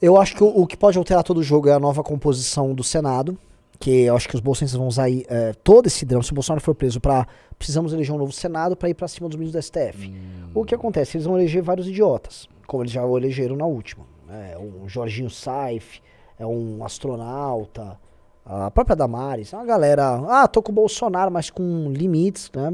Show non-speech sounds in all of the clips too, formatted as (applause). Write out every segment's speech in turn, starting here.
Eu acho que o, o, que pode alterar todo o jogo é a nova composição do Senado, que eu acho que os bolsonaristas vão usar é, todo esse drama, se o Bolsonaro for preso, para precisamos eleger um novo Senado para ir para cima dos ministros do STF. Hum. O que acontece? Eles vão eleger vários idiotas, como eles já o elegeram na última. Né? É, um Jorginho Saif, é um astronauta, a própria Damares, é uma galera, ah, tô com o Bolsonaro, mas com limites, né?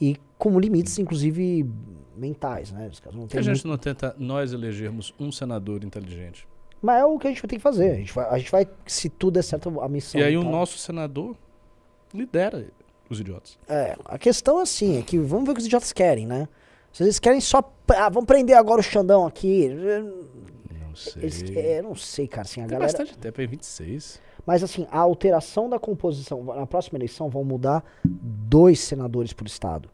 E com limites, inclusive, mentais, né? Os caras não tem a gente muito... não tenta nós elegermos um senador inteligente. Mas é o que a gente vai ter que fazer. A gente vai, a gente vai se tudo der é certo, a missão. E aí tá o nosso senador lidera os idiotas. É, a questão é assim, é que vamos ver o que os idiotas querem, né? Se eles querem só. Ah, vamos prender agora o Xandão aqui. Não sei. Eles, é, não sei, cara. Assim, a Tem galera... bastante tempo, é 26. Mas assim, a alteração da composição. Na próxima eleição vão mudar dois senadores por estado.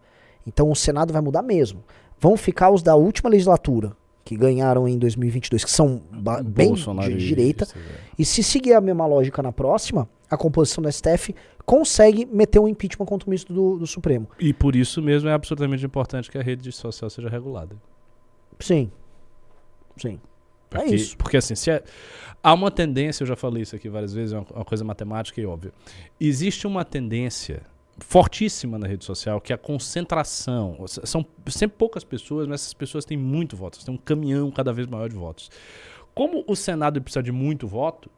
Então o Senado vai mudar mesmo. Vão ficar os da última legislatura, que ganharam em 2022, que são bem de direita. É. E se seguir a mesma lógica na próxima, a composição do STF consegue meter um impeachment contra o ministro do, do Supremo. E por isso mesmo é absolutamente importante que a rede social seja regulada. Sim. Sim. É porque, é isso. Porque assim, se é, há uma tendência, eu já falei isso aqui várias vezes, é uma, uma coisa matemática e óbvia. Existe uma tendência fortíssima na rede social, que é a concentração. São sempre poucas pessoas, mas essas pessoas têm muito votos, tem um caminhão cada vez maior de votos. Como o Senado precisa de muito voto,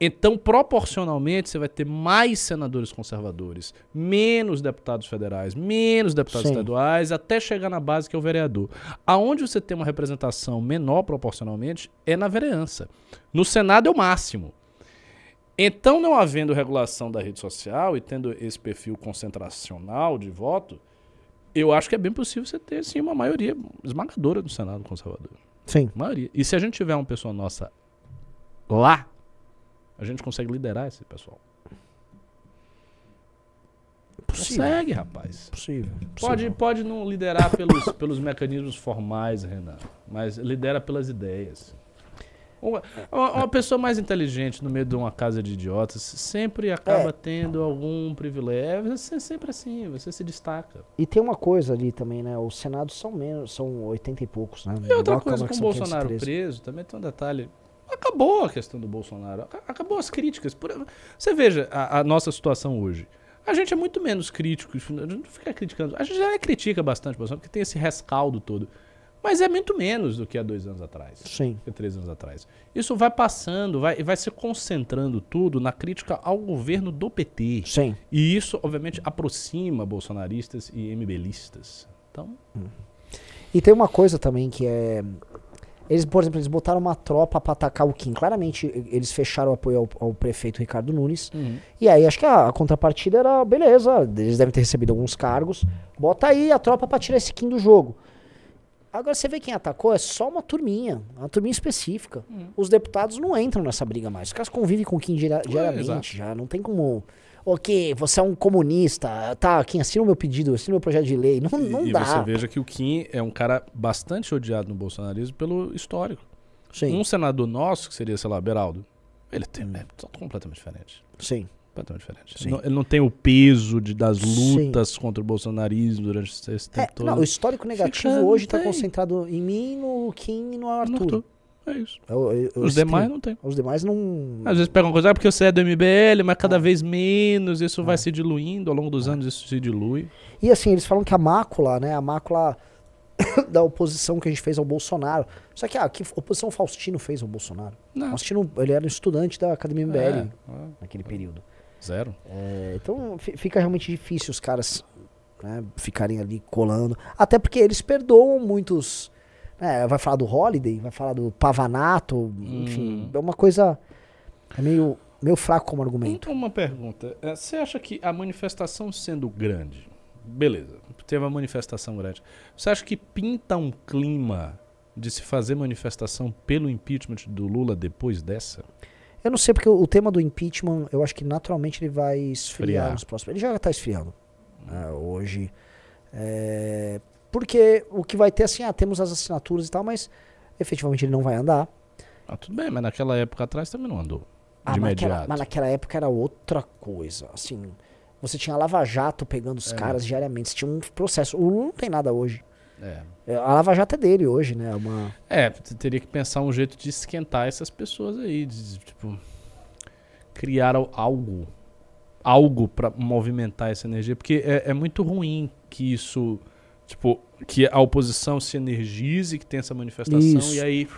então proporcionalmente você vai ter mais senadores conservadores, menos deputados federais, menos deputados Sim. estaduais, até chegar na base que é o vereador. Aonde você tem uma representação menor proporcionalmente é na vereança. No Senado é o máximo. Então, não havendo regulação da rede social e tendo esse perfil concentracional de voto, eu acho que é bem possível você ter, sim, uma maioria esmagadora do Senado conservador. Sim. Maioria. E se a gente tiver uma pessoa nossa lá, a gente consegue liderar esse pessoal. Possível. Consegue, rapaz. Possível. Pode, pode não liderar pelos, pelos mecanismos formais, Renan, mas lidera pelas ideias. Uma, uma pessoa mais inteligente no meio de uma casa de idiotas sempre acaba é. tendo algum privilégio. é sempre assim, você se destaca. E tem uma coisa ali também, né? O Senado são menos, são 80 e poucos, né? E Igual outra coisa, com o Bolsonaro 513. preso, também tem um detalhe. Acabou a questão do Bolsonaro, acabou as críticas. Você veja a, a nossa situação hoje. A gente é muito menos crítico, a gente não fica criticando. A gente já critica bastante o Bolsonaro, porque tem esse rescaldo todo. Mas é muito menos do que há dois anos atrás. Sim. Que três anos atrás. Isso vai passando, vai, vai se concentrando tudo na crítica ao governo do PT. Sim. E isso, obviamente, aproxima bolsonaristas e MBListas. Então. Hum. E tem uma coisa também que é. Eles, por exemplo, eles botaram uma tropa para atacar o Kim. Claramente, eles fecharam o apoio ao, ao prefeito Ricardo Nunes. Uhum. E aí, acho que a, a, contrapartida era, beleza, eles devem ter recebido alguns cargos. Bota aí a tropa para tirar esse Kim do jogo. Agora você vê quem atacou é só uma turminha, uma turminha específica. Hum. Os deputados não entram nessa briga mais. Os caras convivem com quem gera, é, geralmente, é, já não tem como. Ok, você é um comunista, tá? Quem assina o meu pedido, assina o meu projeto de lei. Não, não e dá. E você veja que o Kim é um cara bastante odiado no bolsonarismo pelo histórico. Sim. Um senador nosso, que seria, sei lá, Beraldo, ele tem é completamente diferente. Sim. Completamente diferente. Não, ele não tem o peso de, das lutas Sim. contra o bolsonarismo durante esse tempo é, todo. Não, o histórico negativo Fica, hoje está concentrado em mim, no Kim e no Arthur. No Arthur. É isso. Eu, eu, Os demais não tem. Os demais não. Às vezes pegam uma coisa, ah, porque você é do MBL, mas cada ah. vez menos, isso ah. vai é. se diluindo, ao longo dos ah. anos isso se dilui. E assim, eles falam que a mácula, né? A mácula (coughs) da oposição que a gente fez ao Bolsonaro. Só que a ah, que oposição Faustino fez ao Bolsonaro. Não. Faustino, ele era um estudante da Academia MBL é. naquele período. Zero. É, então fica realmente difícil os caras né, ficarem ali colando. Até porque eles perdoam muitos. Né, vai falar do Holiday, vai falar do Pavanato, enfim. Hum. É uma coisa. É meio, meio fraco como argumento. Então, uma pergunta. É, você acha que a manifestação sendo grande. Beleza, teve uma manifestação grande. Você acha que pinta um clima de se fazer manifestação pelo impeachment do Lula depois dessa? Eu não sei, porque o tema do impeachment, eu acho que naturalmente ele vai esfriar, Friar. nos próximos. Ele já está esfriando né, hoje. É, porque o que vai ter, assim, ah, temos as assinaturas e tal, mas efetivamente ele não vai andar. Ah, tudo bem, mas naquela época atrás também não andou. Ah, de mas, imediato. Naquela, mas naquela época era outra coisa. Assim, você tinha Lava Jato pegando os é. caras diariamente, você tinha um processo. O Lula não tem nada hoje. É. é. A Lava Jato é dele hoje, né? É uma... É, teria que pensar um jeito de esquentar essas pessoas aí, de, tipo, criar algo, algo para movimentar essa energia, porque é, é muito ruim que isso, tipo, que a oposição se energize, que tem essa manifestação isso. e aí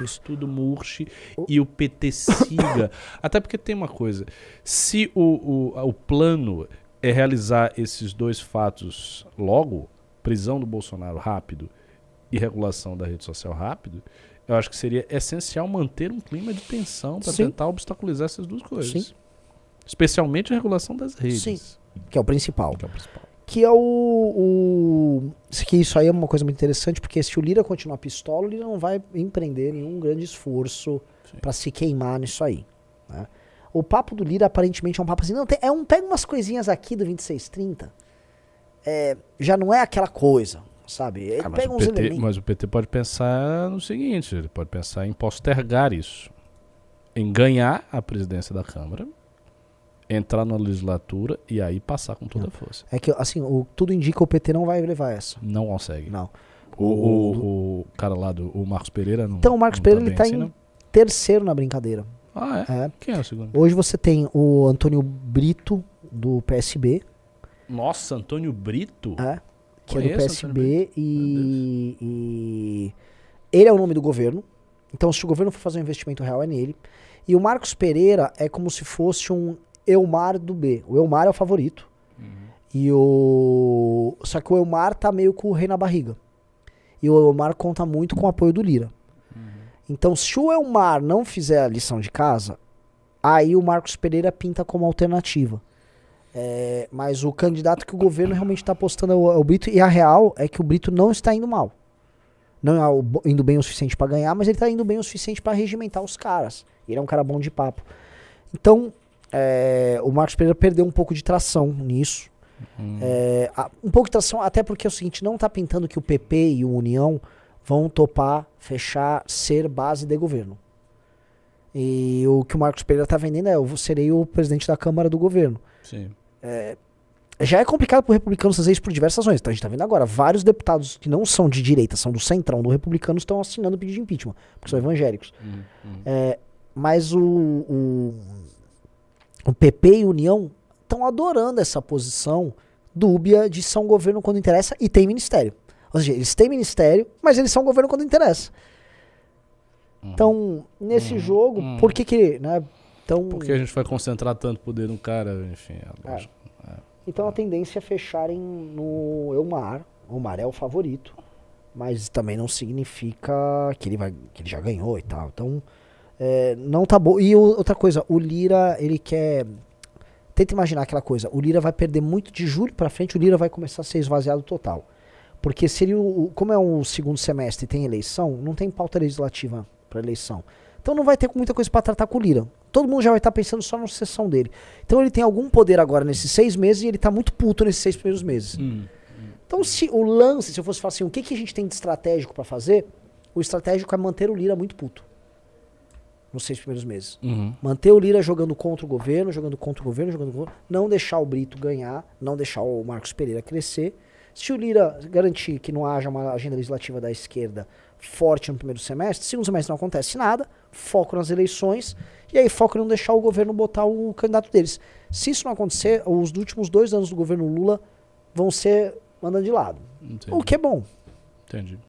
isso tudo murche e o PT siga. (coughs) Até porque tem uma coisa, se o, o, o plano é realizar esses dois fatos logo, prisão do Bolsonaro rápido e regulação da rede social rápido, eu acho que seria essencial manter um clima de tensão para tentar obstaculizar essas duas coisas. Sim. Especialmente a regulação das redes. Sim. Que é o principal. Que é o principal. Que é o, o, Que isso aí é uma coisa muito interessante, porque se o Lira continuar pistola, o Lira não vai empreender nenhum grande esforço para se queimar nisso aí. Né? O papo do Lira aparentemente é um papo assim, não, tem, é um, pega umas coisinhas aqui do 2630 é, já não é aquela coisa, sabe? Ah, mas, o PT, mas, o PT, pode pensar no seguinte, ele pode pensar em postergar isso, em ganhar a presidência da Câmara, entrar na legislatura e aí passar com toda a força. É que, assim, o, tudo indica que o PT não vai levar essa. Não consegue. Não. O, o, o, o cara lá, do, o Marcos Pereira, não Então, o Marcos Pereira, tá ele tá assim, em terceiro na brincadeira. Ah, é? é? Quem é o segundo? Hoje você tem o Antônio Brito, do PSB, nossa, Antônio Brito? É. Que é do PSB e, e, Ele é o nome do governo. Então, se o governo for fazer um investimento real, é nele. E o Marcos Pereira é como se fosse um Elmar do B. O Elmar é o favorito. Uhum. E o. Só que o Elmar tá meio com o rei na barriga. E o Elmar conta muito com o apoio do Lira. Uhum. Então, se o Elmar não fizer a lição de casa, aí o Marcos Pereira pinta como alternativa. É, mas o candidato que o governo realmente está apostando é, é o, Brito, e a real é que o Brito não está indo mal. Não é indo bem o suficiente para ganhar, mas ele está indo bem o suficiente para regimentar os caras. Ele é um cara bom de papo. Então, é, o Marcos Pereira perdeu um pouco de tração nisso. Uhum. É, um pouco de tração, até porque é o seguinte: não está pintando que o PP e o União vão topar, fechar, ser base de governo. E o que o Marcos Pereira está vendendo é: eu serei o presidente da Câmara do governo. Sim. É, já é complicado para o republicano fazer isso por diversas razões. Então a gente está vendo agora, vários deputados que não são de direita, são do centrão do republicano, estão assinando o pedido de impeachment, porque são evangélicos. Uhum, uhum. É, mas o, o, o, PP e União estão adorando essa posição dúbia de são governo quando interessa e tem ministério. Ou seja, eles têm ministério, mas eles são governo quando interessa. Uhum. Então, nesse uhum. jogo, por uhum. que que... Né, então, Porque a gente vai concentrar tanto poder num cara, enfim, é lógico. É. Então a tendência é fecharem no Elmar. O Mar é o favorito, mas também não significa que ele, vai, que ele já ganhou e tal. Então, é, não tá bom. E outra coisa, o Lira, ele quer. Tenta imaginar aquela coisa. O Lira vai perder muito de julho para frente, o Lira vai começar a ser esvaziado total. Porque seria o, como é o segundo semestre e tem eleição, não tem pauta legislativa para eleição. Então não vai ter muita coisa para tratar com o Lira todo mundo já vai estar tá pensando só na sucessão dele. Então ele tem algum poder agora nesses seis meses e ele está muito puto nesses seis primeiros meses. Hum, hum. Então se o lance, se eu fosse falar assim, o que, que a gente tem de estratégico para fazer? O estratégico é manter o Lira muito puto. Nos seis primeiros meses. Uhum. Manter o Lira jogando contra o governo, jogando contra o governo, jogando contra... Não deixar o Brito ganhar, não deixar o Marcos Pereira crescer. Se o Lira garantir que não haja uma agenda legislativa da esquerda forte no primeiro semestre, se no semestre não acontece nada, foco nas eleições e aí foco em não deixar o governo botar o candidato deles. Se isso não acontecer, os últimos dois anos do governo Lula vão ser mandando de lado. Entendi. O que é bom. Entendi.